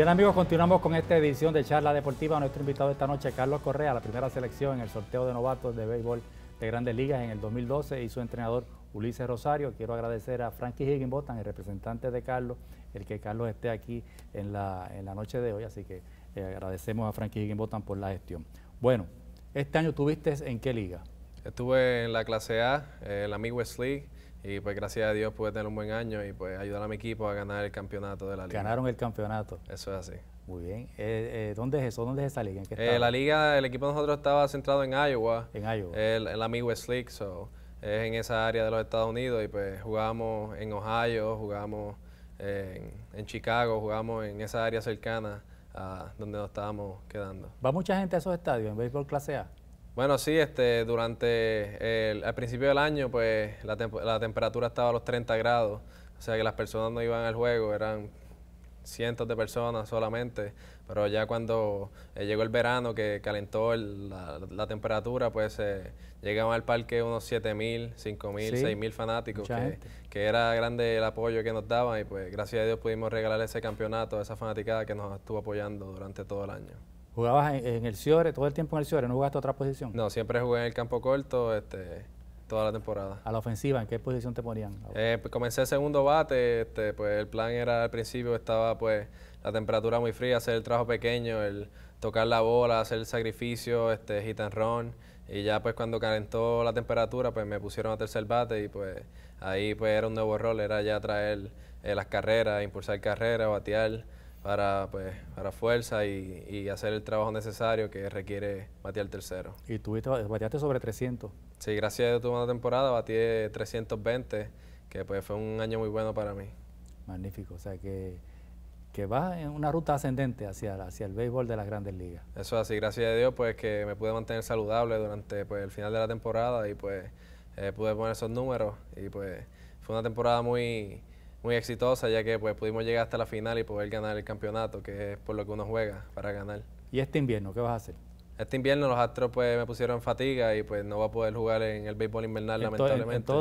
Bien amigos, continuamos con esta edición de Charla Deportiva. Nuestro invitado esta noche, Carlos Correa, la primera selección en el sorteo de novatos de béisbol de grandes ligas en el 2012 y su entrenador Ulises Rosario. Quiero agradecer a Frankie Higginbotham, el representante de Carlos, el que Carlos esté aquí en la, noche de hoy. Así que eh, agradecemos a Frankie Higginbotham por la gestión. Bueno, este año tuviste en qué liga? Estuve en la clase A, eh, el en la League, y pues gracias a Dios pude tener un buen año y pues ayudar a mi equipo a ganar el campeonato de la liga. Ganaron el campeonato. Eso es así. Muy bien. Eh, eh ¿Dónde es eso? ¿Dónde es esa liga? Eh, la liga, el equipo de nosotros estaba centrado en Iowa. En Iowa. El, la amigo West League, es en esa área de los Estados Unidos y pues jugamos en Ohio, jugamos en, Chicago, jugamos en esa área cercana a donde nos estábamos quedando. ¿Va mucha gente a esos estadios en béisbol clase A? Bueno, sí, este, durante el, al principio del año, pues la, temperatura estaba a los 30 grados, o sea que las personas no iban al juego, eran cientos de personas solamente, pero ya cuando eh, llegó el verano que calentó la, temperatura, pues llegaban al parque unos mil, 7.000, mil, seis mil fanáticos, que, que, era grande el apoyo que nos daban y pues gracias a Dios pudimos regalar ese campeonato a esa fanaticada que nos estuvo apoyando durante todo el año. ¿Jugabas en, el Ciore, todo el tiempo en el Ciore? ¿No jugaste otra posición? No, siempre jugué en el campo corto este, toda la temporada. ¿A la ofensiva en qué posición te ponían? Eh, pues, comencé el segundo bate, este, pues el plan era al principio estaba pues la temperatura muy fría, hacer el trabajo pequeño, el tocar la bola, hacer el sacrificio, este, hit and run. Y ya pues cuando calentó la temperatura, pues me pusieron a tercer bate y pues ahí pues era un nuevo rol, era ya traer eh, las carreras, impulsar carreras, batear para, pues, para fuerza y, hacer el trabajo necesario que requiere batear tercero. Y tuviste, bateaste sobre 300. Sí, gracias a Dios tu una temporada batí 320, que pues fue un año muy bueno para mí. Magnífico, o sea que, que vas en una ruta ascendente hacia, hacia el béisbol de las grandes ligas. Eso así, gracias a Dios pues que me pude mantener saludable durante pues, el final de la temporada y pues eh, pude poner esos números y pues fue una temporada muy muy exitosa, ya que pues, pudimos llegar hasta la final y poder ganar el campeonato, que es por lo que uno juega para ganar. ¿Y este invierno qué vas a hacer? Este invierno los Astros pues me pusieron fatiga y pues no va a poder jugar en el béisbol invernal lamentablemente.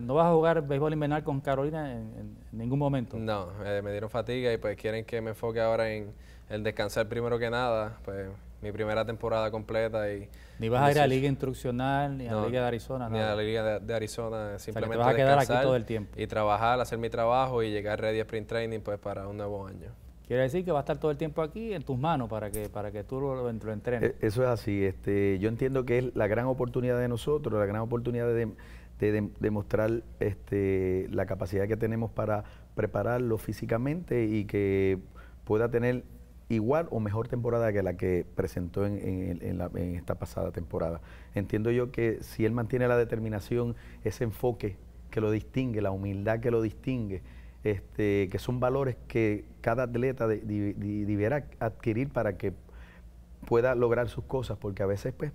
no vas a jugar béisbol invernal con Carolina en, ningún momento. No, eh, me dieron fatiga y pues quieren que me enfoque ahora en el descansar primero que nada, pues mi primera temporada completa. y Ni vas a ir a Liga Instruccional, ni a la Liga de Arizona. Ni a la Liga de, Arizona, simplemente vas a quedar aquí todo el tiempo. Y trabajar, hacer mi trabajo y llegar ready a Sprint Training pues para un nuevo año. Quiere decir que va a estar todo el tiempo aquí en tus manos para que, para que tú lo, entrenes. E, eso es así. Este, yo entiendo que es la gran oportunidad de nosotros, la gran oportunidad de, demostrar este, la capacidad que tenemos para prepararlo físicamente y que pueda tener igual o mejor temporada que la que presentó en, esta pasada temporada. Entiendo yo que si él mantiene la determinación, ese enfoque que lo distingue, la humildad que lo distingue, este, que son valores que cada atleta debiera adquirir para que pueda lograr sus cosas, porque a veces pues,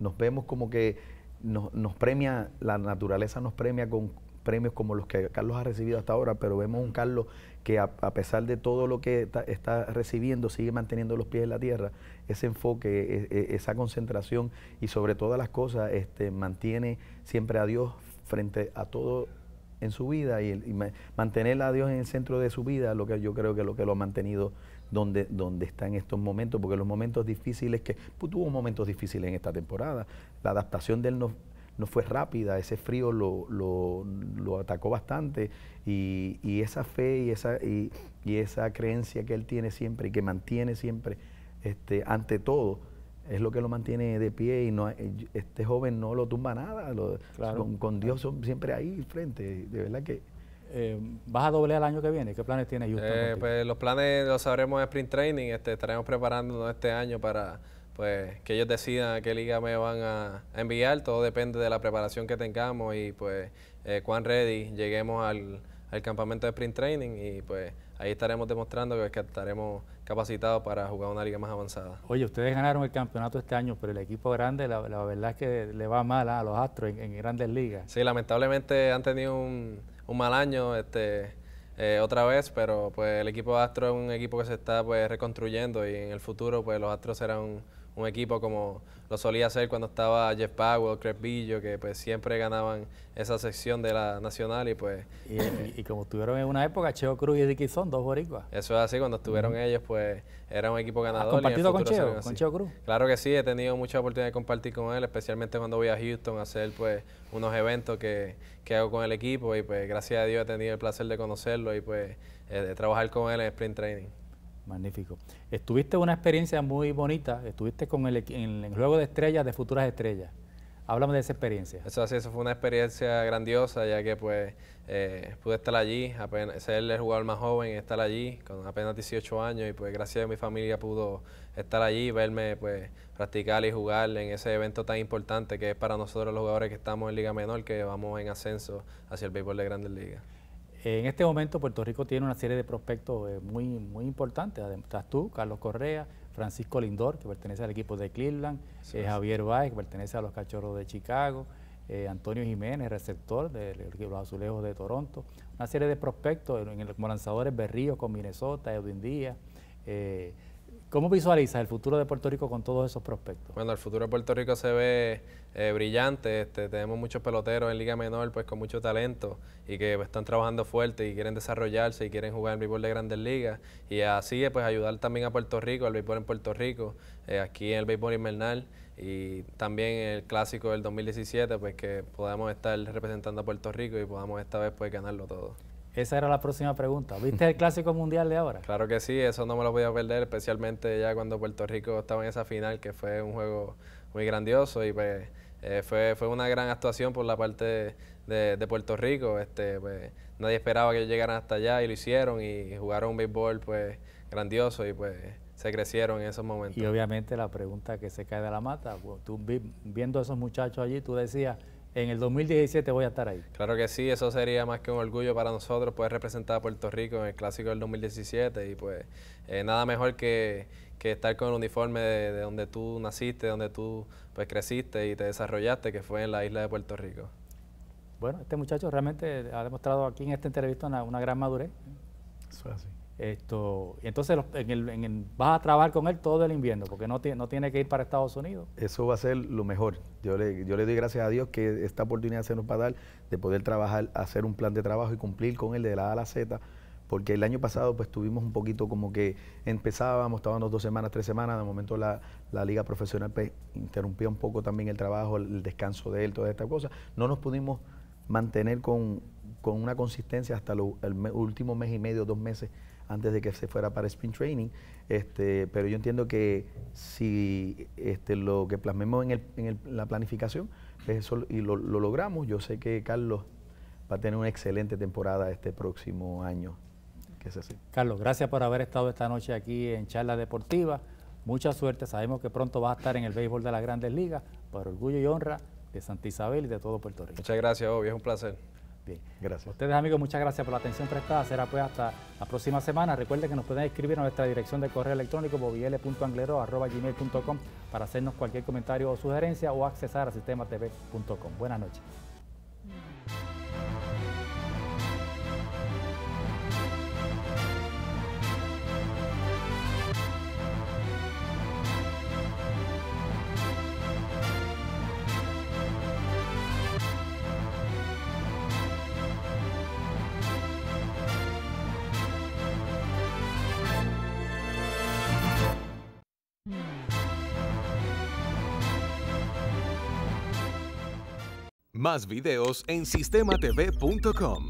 nos vemos como que nos premia, la naturaleza nos premia con premios como los que Carlos ha recibido hasta ahora, pero vemos un Carlos que a, pesar de todo lo que está, recibiendo, sigue manteniendo los pies en la tierra, ese enfoque, e, e, esa concentración y sobre todas las cosas este, mantiene siempre a Dios frente a todo en su vida y, mantener a Dios en el centro de su vida, lo que yo creo que es lo que lo ha mantenido donde, donde está en estos momentos, porque los momentos difíciles que tuvo momentos difíciles en esta temporada, la adaptación del no no fue rápida, ese frío lo, lo, atacó bastante y, esa fe y esa, y, esa creencia que él tiene siempre y que mantiene siempre este, ante todo es lo que lo mantiene de pie y no este joven no lo tumba nada, con, Dios son siempre ahí frente, de verdad que... Eh, ¿Vas a doblear el año que viene? ¿Qué planes tiene eh, pues los planes los sabremos en Sprint Training, este, estaremos preparándonos este año para pues que ellos decidan qué liga me van a, enviar, todo depende de la preparación que tengamos y pues eh, cuán ready lleguemos al, campamento de sprint training y pues ahí estaremos demostrando que, estaremos capacitados para jugar una liga más avanzada. Oye, ustedes ganaron el campeonato este año, pero el equipo grande la, verdad es que le va mal a los Astros en, grandes ligas. Sí, lamentablemente han tenido un, mal año. este eh, otra vez, pero pues el equipo Astro es un equipo que se está pues reconstruyendo y en el futuro pues los Astros serán un equipo como lo solía hacer cuando estaba Jeff Powell, Cresvillo, que pues siempre ganaban esa sección de la nacional y pues... Y, eh, eh, como estuvieron en una época, Cheo Cruz y Ricky son dos boricuas. Eso es así, cuando estuvieron ellos pues era un equipo ah, ganador. compartido con Cheo, Cruz? Claro que sí, he tenido mucha oportunidad de compartir con él, especialmente cuando voy a Houston a hacer pues unos eventos que, que hago con el equipo y pues gracias a Dios he tenido el placer de conocerlo y pues eh, de trabajar con él en Sprint Training. Magnífico. Estuviste una experiencia muy bonita, estuviste con el, en el juego de estrellas de futuras estrellas. Háblame de esa experiencia. Eso sí, eso fue una experiencia grandiosa, ya que pues eh, pude estar allí, apenas, ser el jugador más joven, estar allí con apenas 18 años y pues gracias a mi familia pudo estar allí, verme pues practicar y jugar en ese evento tan importante que es para nosotros los jugadores que estamos en Liga Menor, que vamos en ascenso hacia el béisbol de Grandes Ligas. En este momento Puerto Rico tiene una serie de prospectos eh, muy, muy importantes. Estás tú, Carlos Correa, Francisco Lindor, que pertenece al equipo de Cleveland, eh, Javier Baez que pertenece a los Cachorros de Chicago, eh, Antonio Jiménez, receptor de, de, los Azulejos de Toronto. Una serie de prospectos en, los como lanzadores Berrío con Minnesota, Edwin Díaz. ¿Cómo visualizas el futuro de Puerto Rico con todos esos prospectos? Bueno, el futuro de Puerto Rico se ve eh, brillante. Este, tenemos muchos peloteros en Liga Menor pues con mucho talento y que están trabajando fuerte y quieren desarrollarse y quieren jugar en béisbol de grandes ligas. Y así pues ayudar también a Puerto Rico, al béisbol en Puerto Rico, eh, aquí en el béisbol invernal y también el clásico del 2017, pues que podamos estar representando a Puerto Rico y podamos esta vez pues ganarlo todo. Esa era la próxima pregunta. ¿Viste el Clásico Mundial de ahora? Claro que sí, eso no me lo voy a perder, especialmente ya cuando Puerto Rico estaba en esa final, que fue un juego muy grandioso y pues, eh, fue, fue, una gran actuación por la parte de, Puerto Rico. Este, pues, nadie esperaba que llegaran hasta allá y lo hicieron y jugaron un béisbol pues, grandioso y pues se crecieron en esos momentos. Y obviamente la pregunta que se cae de la mata, pues, tú viendo a esos muchachos allí, tú decías, en el 2017 voy a estar ahí. Claro que sí, eso sería más que un orgullo para nosotros poder representar a Puerto Rico en el Clásico del 2017 y pues eh, nada mejor que, estar con el uniforme de, donde tú naciste, donde tú pues creciste y te desarrollaste, que fue en la isla de Puerto Rico. Bueno, este muchacho realmente ha demostrado aquí en esta entrevista una, una gran madurez. Eso es así. Esto, y entonces en vas a trabajar con él todo el invierno, porque no, no tiene que ir para Estados Unidos. Eso va a ser lo mejor. Yo le, yo le doy gracias a Dios que esta oportunidad se nos va a dar de poder trabajar, hacer un plan de trabajo y cumplir con él de la A a la Z, porque el año pasado pues tuvimos un poquito como que empezábamos, estábamos dos semanas, tres semanas, de momento la, liga profesional pues, interrumpía un poco también el trabajo, el descanso de él, toda esta cosa, No nos pudimos mantener con, con una consistencia hasta el último mes y medio, dos meses antes de que se fuera para Spring Training. Este, pero yo entiendo que si este, lo que plasmemos en, el, en la planificación pues eso, y lo, logramos, yo sé que Carlos va a tener una excelente temporada este próximo año. Que Carlos, gracias por haber estado esta noche aquí en Charla Deportiva. Mucha suerte, sabemos que pronto va a estar en el béisbol de las grandes ligas, por orgullo y honra de Santa Isabel y de todo Puerto Rico. Muchas gracias, obvio, es un placer. Gracias. Ustedes, amigos, muchas gracias por la atención prestada. Será pues hasta la próxima semana. Recuerden que nos pueden escribir a nuestra dirección de correo electrónico bobiel.anglero.com para hacernos cualquier comentario o sugerencia o accesar a sistematv.com. Buenas noches. Más videos en sistematv.com.